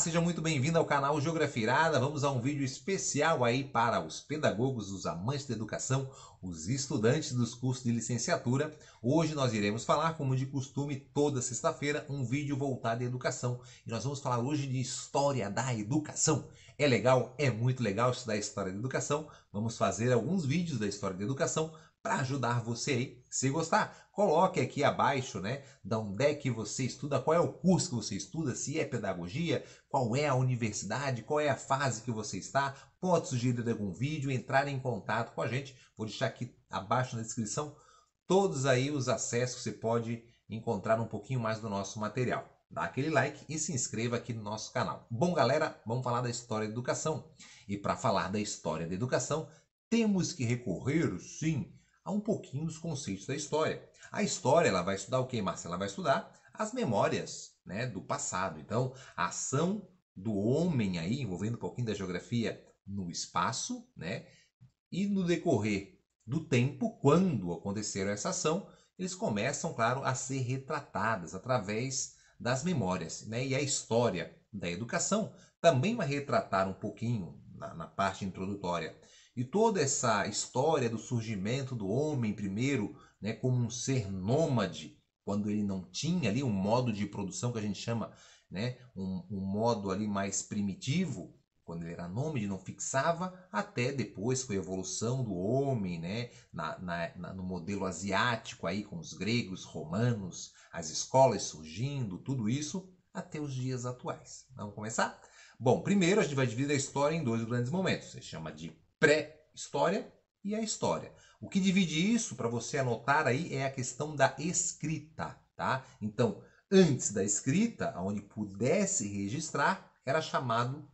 seja muito bem-vindo ao canal Geografia Irada. Vamos a um vídeo especial aí para os pedagogos, os amantes da educação, os estudantes dos cursos de licenciatura. Hoje nós iremos falar, como de costume, toda sexta-feira, um vídeo voltado à educação. E nós vamos falar hoje de história da educação. É legal? É muito legal estudar História da Educação. Vamos fazer alguns vídeos da História da Educação para ajudar você aí. Se gostar, coloque aqui abaixo, né? Da onde é que você estuda, qual é o curso que você estuda, se é pedagogia, qual é a universidade, qual é a fase que você está. Pode sugerir algum vídeo, entrar em contato com a gente. Vou deixar aqui abaixo na descrição todos aí os acessos que você pode encontrar um pouquinho mais do nosso material dá aquele like e se inscreva aqui no nosso canal. Bom, galera, vamos falar da história da educação. E para falar da história da educação, temos que recorrer, sim, a um pouquinho dos conceitos da história. A história, ela vai estudar o que, Marcia? Ela vai estudar as memórias né, do passado. Então, a ação do homem aí, envolvendo um pouquinho da geografia no espaço, né? E no decorrer do tempo, quando aconteceram essa ação, eles começam, claro, a ser retratadas através das memórias. Né? E a história da educação também vai retratar um pouquinho na, na parte introdutória. E toda essa história do surgimento do homem, primeiro, né, como um ser nômade, quando ele não tinha ali um modo de produção que a gente chama né, um, um modo ali mais primitivo, quando ele era nômade, não fixava, até depois com a evolução do homem, né? Na, na, na, no modelo asiático, aí com os gregos, romanos, as escolas surgindo, tudo isso até os dias atuais. Vamos começar? Bom, primeiro a gente vai dividir a história em dois grandes momentos. Se chama de pré-história e a história. O que divide isso, para você anotar aí, é a questão da escrita, tá? Então, antes da escrita, onde pudesse registrar, era chamado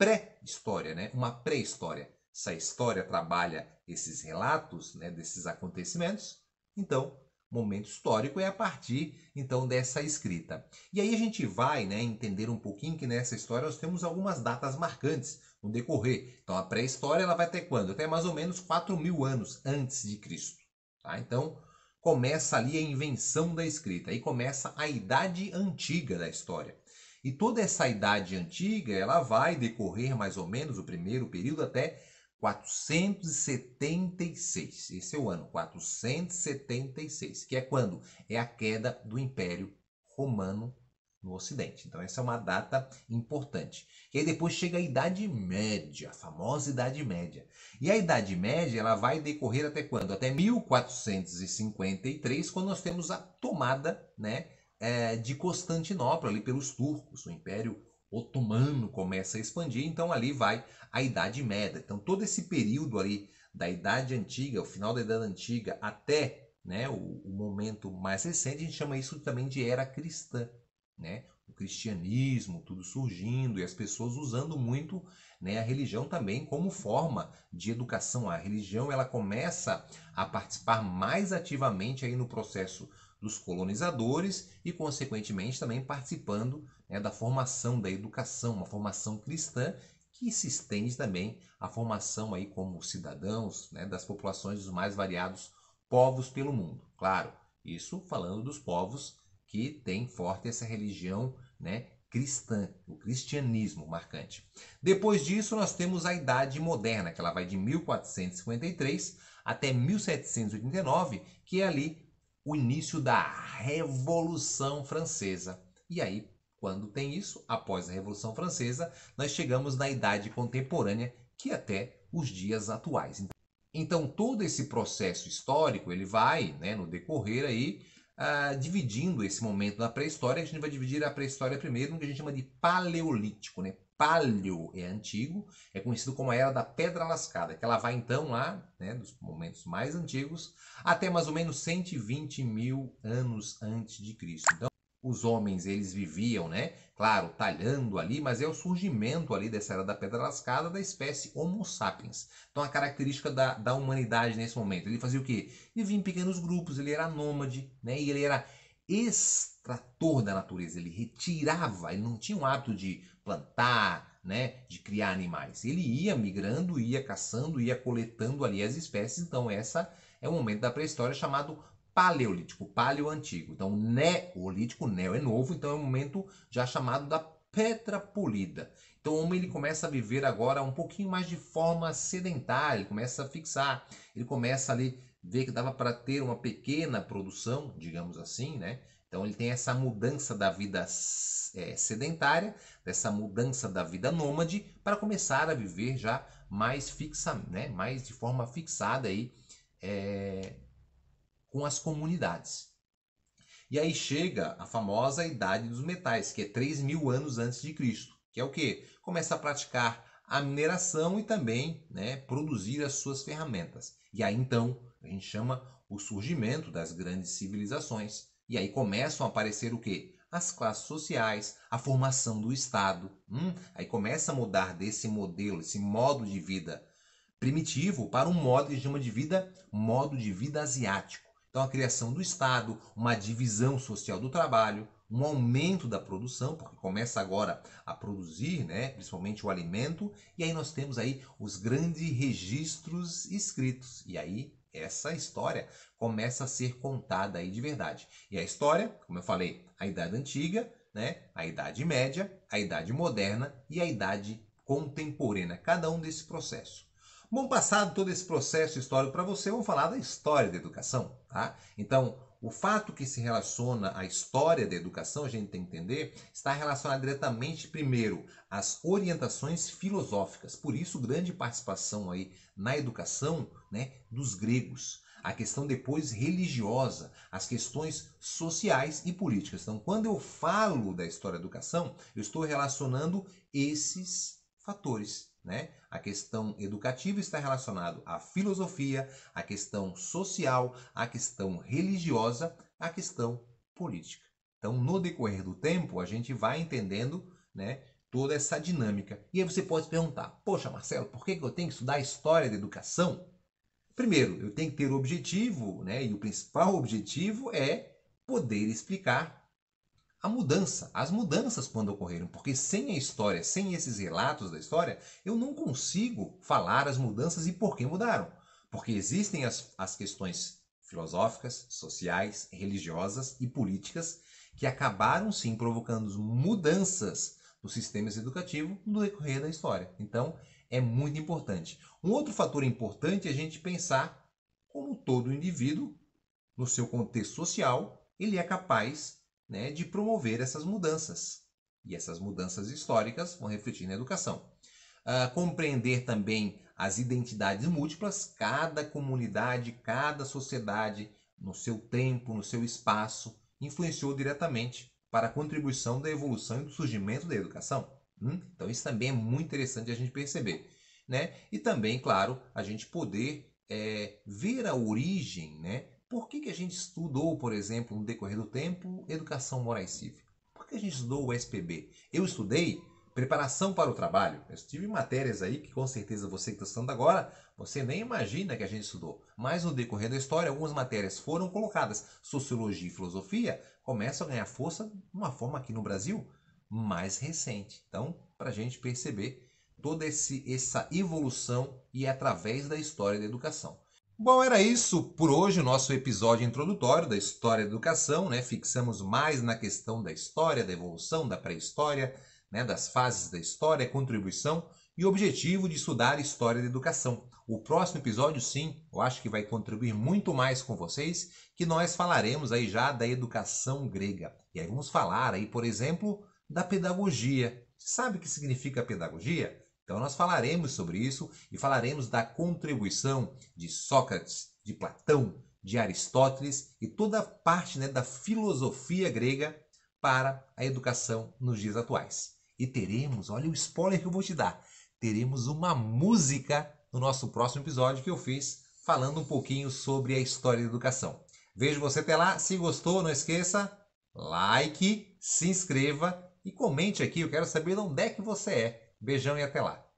pré-história, né? uma pré-história. Se a história trabalha esses relatos né, desses acontecimentos, então momento histórico é a partir então dessa escrita. E aí a gente vai né, entender um pouquinho que nessa história nós temos algumas datas marcantes no decorrer. Então a pré-história ela vai até quando? Até mais ou menos 4 mil anos antes de Cristo. Tá? Então começa ali a invenção da escrita, aí começa a idade antiga da história. E toda essa idade antiga, ela vai decorrer mais ou menos o primeiro período até 476. Esse é o ano 476, que é quando é a queda do Império Romano no Ocidente. Então essa é uma data importante. E aí depois chega a Idade Média, a famosa Idade Média. E a Idade Média ela vai decorrer até quando? Até 1453, quando nós temos a tomada, né, é, de Constantinopla, ali pelos turcos. O Império Otomano começa a expandir, então ali vai a Idade Média. Então todo esse período ali da Idade Antiga, o final da Idade Antiga até né, o, o, momento mais recente, a gente chama isso também de Era Cristã. Né? O cristianismo, tudo surgindo e as pessoas usando muito né, a religião também como forma de educação. A religião ela começa a participar mais ativamente aí no processo dos colonizadores e, consequentemente, também participando né, da formação da educação, uma formação cristã que se estende também à formação aí como cidadãos né, das populações dos mais variados povos pelo mundo. Claro, isso falando dos povos que têm forte essa religião né, cristã, o cristianismo marcante. Depois disso, nós temos a Idade Moderna, que ela vai de 1453 até 1789, que é ali o início da Revolução Francesa. E aí, quando tem isso, após a Revolução Francesa, nós chegamos na idade contemporânea que é até os dias atuais. Então, todo esse processo histórico, ele vai, né, no decorrer aí, ah, dividindo esse momento da pré-história, a gente vai dividir a pré-história primeiro no que a gente chama de paleolítico, né? paleo é antigo, é conhecido como a era da pedra lascada, que ela vai então lá, né, dos momentos mais antigos, até mais ou menos 120 mil anos antes de Cristo. Então, os homens eles viviam, né? Claro, talhando ali, mas é o surgimento ali dessa era da pedra lascada da espécie Homo sapiens. Então a característica da, da humanidade nesse momento, ele fazia o quê? Ele vivia em pequenos grupos, ele era nômade, né? E ele era extrator da natureza, ele retirava, ele não tinha o hábito de plantar, né, de criar animais. Ele ia migrando, ia caçando, ia coletando ali as espécies. Então essa é o momento da pré-história chamado paleolítico, paleo antigo. Então neolítico, neo é novo, então é o momento já chamado da pedra polida. Então o homem ele começa a viver agora um pouquinho mais de forma sedentária, ele começa a fixar, ele começa ali ver que dava para ter uma pequena produção, digamos assim, né? Então ele tem essa mudança da vida é, sedentária, dessa mudança da vida nômade, para começar a viver já mais fixa, né, mais de forma fixada aí, é, com as comunidades. E aí chega a famosa Idade dos Metais, que é 3 mil anos antes de Cristo, que é o que? Começa a praticar a mineração e também né, produzir as suas ferramentas. E aí então a gente chama o surgimento das grandes civilizações, e aí começam a aparecer o quê? As classes sociais, a formação do Estado. Hum, aí começa a mudar desse modelo, esse modo de vida primitivo para um modo que se chama de vida, modo de vida asiático. Então a criação do Estado, uma divisão social do trabalho, um aumento da produção, porque começa agora a produzir, né, principalmente o alimento, e aí nós temos aí os grandes registros escritos. E aí essa história começa a ser contada aí de verdade. E a história, como eu falei, a Idade Antiga, né, a Idade Média, a Idade Moderna e a Idade Contemporânea, cada um desse processo. Bom, passado todo esse processo histórico para você, vamos falar da história da educação, tá? Então, o fato que se relaciona à história da educação, a gente tem que entender, está relacionado diretamente, primeiro, às orientações filosóficas. Por isso, grande participação aí na educação né, dos gregos. A questão depois religiosa, as questões sociais e políticas. Então, quando eu falo da história da educação, eu estou relacionando esses fatores. Né? A questão educativa está relacionada à filosofia, à questão social, à questão religiosa, à questão política. Então, no decorrer do tempo, a gente vai entendendo né, toda essa dinâmica. E aí você pode perguntar: Poxa, Marcelo, por que eu tenho que estudar a história da educação? Primeiro, eu tenho que ter o objetivo, né, e o principal objetivo é poder explicar a mudança, as mudanças quando ocorreram, porque sem a história, sem esses relatos da história, eu não consigo falar as mudanças e por que mudaram. Porque existem as, as questões filosóficas, sociais, religiosas e políticas que acabaram sim provocando mudanças no sistema educativo no decorrer da história. Então, é muito importante. Um outro fator importante é a gente pensar como todo indivíduo, no seu contexto social, ele é capaz né, de promover essas mudanças. E essas mudanças históricas vão refletir na educação. Uh, compreender também as identidades múltiplas, cada comunidade, cada sociedade, no seu tempo, no seu espaço, influenciou diretamente para a contribuição da evolução e do surgimento da educação. Hum? Então, isso também é muito interessante a gente perceber. Né? E também, claro, a gente poder é, ver a origem né, por que, que a gente estudou, por exemplo, no decorrer do tempo, educação moral e cívica? Por que a gente estudou o SPB? Eu estudei preparação para o trabalho. Eu tive matérias aí que com certeza você que está estudando agora, você nem imagina que a gente estudou. Mas no decorrer da história, algumas matérias foram colocadas. Sociologia e filosofia começam a ganhar força de uma forma aqui no Brasil mais recente. Então, para a gente perceber toda esse, essa evolução e é através da história da educação. Bom, era isso por hoje o nosso episódio introdutório da história da educação, né? Fixamos mais na questão da história, da evolução, da pré-história, né? das fases da história, contribuição e objetivo de estudar a história da educação. O próximo episódio, sim, eu acho que vai contribuir muito mais com vocês, que nós falaremos aí já da educação grega. E aí vamos falar aí, por exemplo, da pedagogia. sabe o que significa pedagogia? Então, nós falaremos sobre isso e falaremos da contribuição de Sócrates, de Platão, de Aristóteles e toda a parte né, da filosofia grega para a educação nos dias atuais. E teremos, olha o spoiler que eu vou te dar, teremos uma música no nosso próximo episódio que eu fiz falando um pouquinho sobre a história da educação. Vejo você até lá. Se gostou, não esqueça, like, se inscreva e comente aqui. Eu quero saber de onde é que você é. Beijão e até lá!